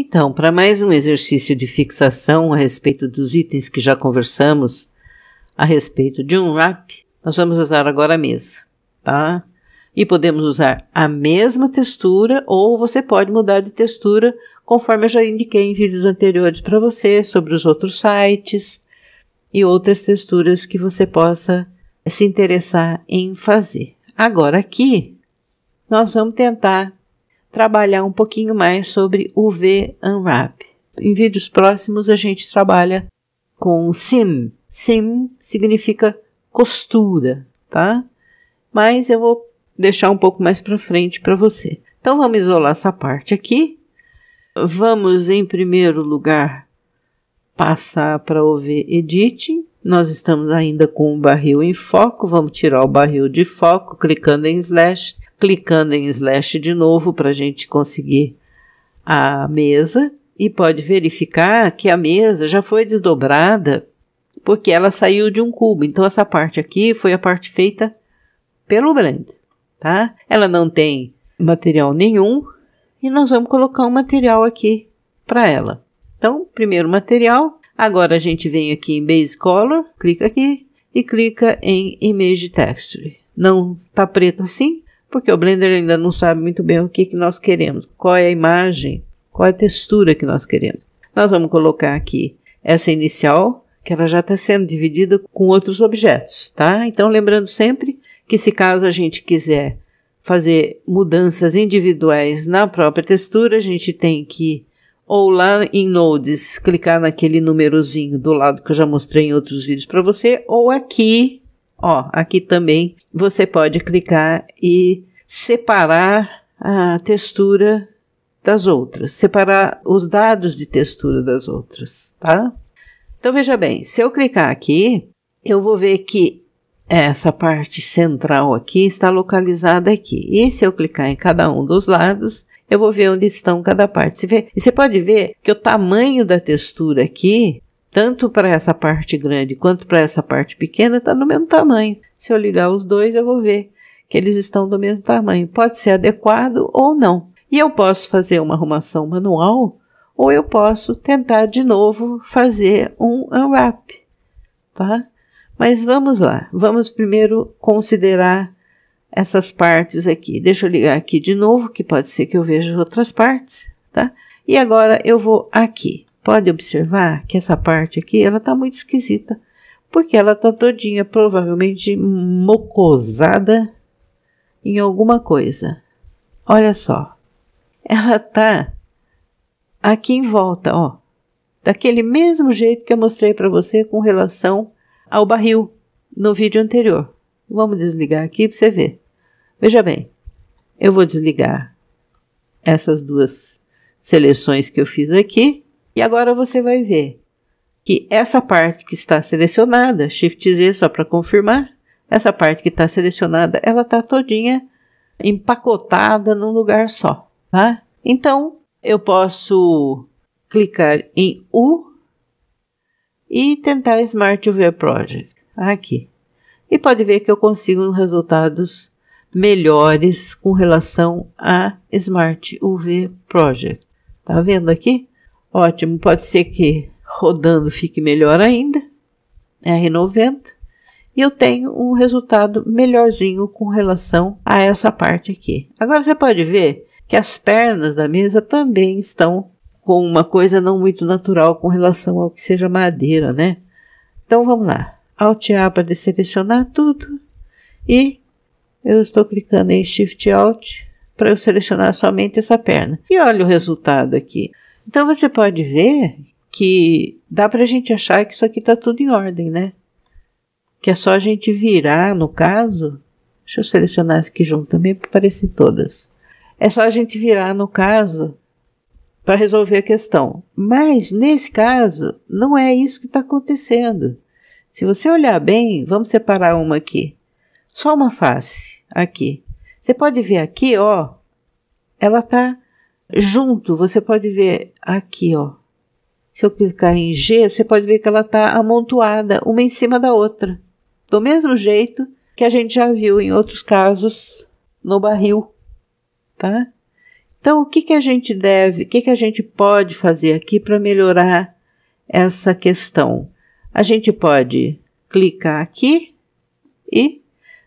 Então, para mais um exercício de fixação a respeito dos itens que já conversamos a respeito de um wrap, nós vamos usar agora a mesa, tá? E podemos usar a mesma textura ou você pode mudar de textura conforme eu já indiquei em vídeos anteriores para você sobre os outros sites e outras texturas que você possa se interessar em fazer. Agora aqui, nós vamos tentar trabalhar um pouquinho mais sobre o V Unwrap. Em vídeos próximos a gente trabalha com SIM. SIM significa costura, tá? Mas eu vou deixar um pouco mais para frente para você. Então vamos isolar essa parte aqui. Vamos em primeiro lugar passar para o V Editing. Nós estamos ainda com o barril em foco, vamos tirar o barril de foco clicando em slash clicando em slash de novo para a gente conseguir a mesa e pode verificar que a mesa já foi desdobrada porque ela saiu de um cubo. Então essa parte aqui foi a parte feita pelo blender, tá? Ela não tem material nenhum e nós vamos colocar um material aqui para ela. Então, primeiro material, agora a gente vem aqui em Base Color, clica aqui e clica em Image Texture. Não tá preto assim, porque o Blender ainda não sabe muito bem o que, que nós queremos, qual é a imagem, qual é a textura que nós queremos. Nós vamos colocar aqui essa inicial, que ela já está sendo dividida com outros objetos, tá? Então, lembrando sempre que se caso a gente quiser fazer mudanças individuais na própria textura, a gente tem que ou lá em Nodes, clicar naquele númerozinho do lado que eu já mostrei em outros vídeos para você, ou aqui Ó, aqui também você pode clicar e separar a textura das outras, separar os dados de textura das outras, tá? Então veja bem, se eu clicar aqui, eu vou ver que essa parte central aqui está localizada aqui. E se eu clicar em cada um dos lados, eu vou ver onde estão cada parte. Você, vê, e você pode ver que o tamanho da textura aqui tanto para essa parte grande quanto para essa parte pequena, está do mesmo tamanho. Se eu ligar os dois, eu vou ver que eles estão do mesmo tamanho. Pode ser adequado ou não. E eu posso fazer uma arrumação manual ou eu posso tentar de novo fazer um unwrap, tá? Mas vamos lá, vamos primeiro considerar essas partes aqui. Deixa eu ligar aqui de novo, que pode ser que eu veja outras partes, tá? E agora eu vou aqui pode observar que essa parte aqui ela está muito esquisita, porque ela está todinha provavelmente mocosada em alguma coisa. Olha só, ela está aqui em volta, ó, daquele mesmo jeito que eu mostrei para você com relação ao barril no vídeo anterior. Vamos desligar aqui para você ver. Veja bem, eu vou desligar essas duas seleções que eu fiz aqui e agora você vai ver que essa parte que está selecionada, Shift Z só para confirmar, essa parte que está selecionada, ela está todinha empacotada num lugar só, tá? Então, eu posso clicar em U e tentar Smart UV Project aqui. E pode ver que eu consigo resultados melhores com relação a Smart UV Project. Tá vendo aqui? Ótimo, pode ser que rodando fique melhor ainda, é R90, e eu tenho um resultado melhorzinho com relação a essa parte aqui. Agora você pode ver que as pernas da mesa também estão com uma coisa não muito natural com relação ao que seja madeira, né? Então vamos lá. Alt A para deselecionar tudo e eu estou clicando em Shift Alt para eu selecionar somente essa perna. E olha o resultado aqui. Então você pode ver que dá para a gente achar que isso aqui está tudo em ordem, né? Que é só a gente virar, no caso. Deixa eu selecionar isso aqui junto também para aparecer todas. É só a gente virar, no caso, para resolver a questão. Mas, nesse caso, não é isso que está acontecendo. Se você olhar bem, vamos separar uma aqui. Só uma face, aqui. Você pode ver aqui, ó, ela está junto, você pode ver aqui, ó. Se eu clicar em G, você pode ver que ela está amontoada, uma em cima da outra. Do mesmo jeito que a gente já viu em outros casos no barril, tá? Então, o que, que a gente deve, o que, que a gente pode fazer aqui para melhorar essa questão? A gente pode clicar aqui e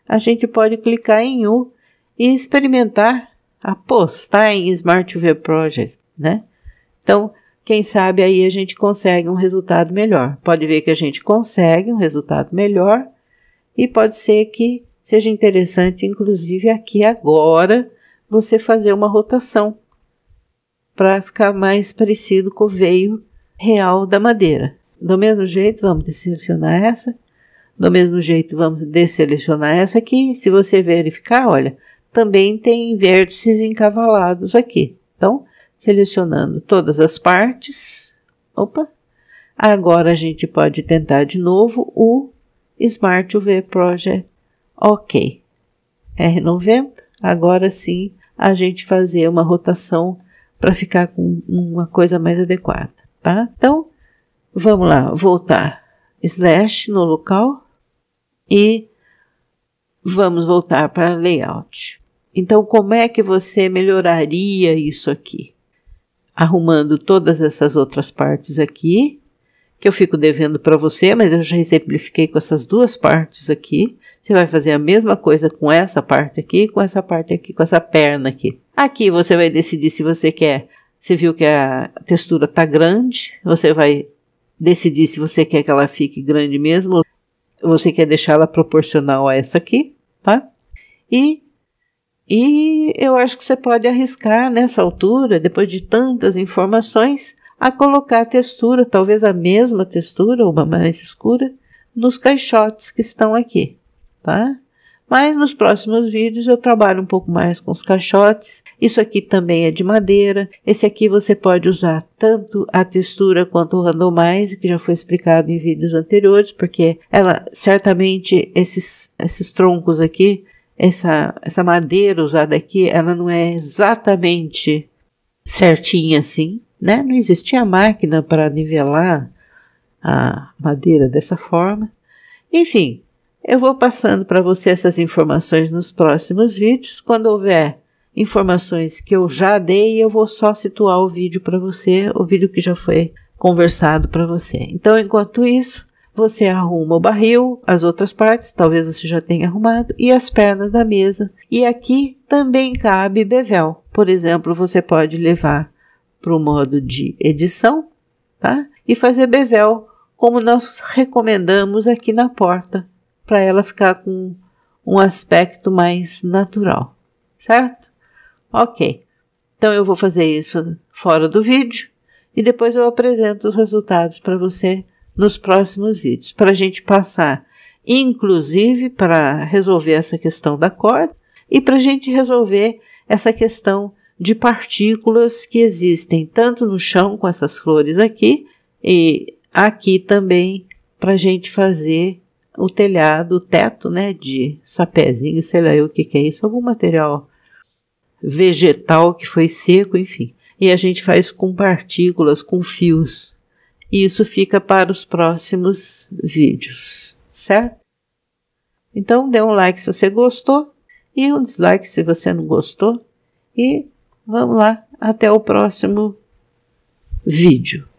a gente pode clicar em U e experimentar apostar em Smart TV Project, né? Então, quem sabe aí a gente consegue um resultado melhor. Pode ver que a gente consegue um resultado melhor e pode ser que seja interessante, inclusive aqui agora, você fazer uma rotação para ficar mais parecido com o veio real da madeira. Do mesmo jeito, vamos selecionar essa. Do mesmo jeito, vamos deselecionar essa aqui. Se você verificar, olha, também tem vértices encavalados aqui. Então, selecionando todas as partes. Opa! Agora a gente pode tentar de novo o Smart UV Project OK. R90, agora sim a gente fazer uma rotação para ficar com uma coisa mais adequada, tá? Então, vamos lá, voltar slash no local e vamos voltar para layout. Então, como é que você melhoraria isso aqui? Arrumando todas essas outras partes aqui, que eu fico devendo para você, mas eu já exemplifiquei com essas duas partes aqui. Você vai fazer a mesma coisa com essa parte aqui, com essa parte aqui, com essa perna aqui. Aqui você vai decidir se você quer. Você viu que a textura está grande, você vai decidir se você quer que ela fique grande mesmo, você quer deixar ela proporcional a essa aqui, tá? E e eu acho que você pode arriscar nessa altura, depois de tantas informações, a colocar a textura, talvez a mesma textura, uma mais escura, nos caixotes que estão aqui, tá? Mas nos próximos vídeos eu trabalho um pouco mais com os caixotes. Isso aqui também é de madeira. Esse aqui você pode usar tanto a textura quanto o randomize, que já foi explicado em vídeos anteriores, porque ela certamente esses, esses troncos aqui essa, essa madeira usada aqui, ela não é exatamente certinha assim, né? Não existia máquina para nivelar a madeira dessa forma. Enfim, eu vou passando para você essas informações nos próximos vídeos. Quando houver informações que eu já dei, eu vou só situar o vídeo para você, o vídeo que já foi conversado para você. Então, enquanto isso, você arruma o barril, as outras partes, talvez você já tenha arrumado, e as pernas da mesa. E aqui também cabe bevel. Por exemplo, você pode levar para o modo de edição tá? e fazer bevel, como nós recomendamos aqui na porta, para ela ficar com um aspecto mais natural, certo? Ok, então eu vou fazer isso fora do vídeo e depois eu apresento os resultados para você nos próximos vídeos, para a gente passar, inclusive, para resolver essa questão da corda e para a gente resolver essa questão de partículas que existem tanto no chão com essas flores aqui e aqui também para a gente fazer o telhado, o teto, né, de sapézinho, sei lá eu o que, que é isso, algum material vegetal que foi seco, enfim. E a gente faz com partículas, com fios. E isso fica para os próximos vídeos, certo? Então dê um like se você gostou e um dislike se você não gostou. E vamos lá, até o próximo vídeo.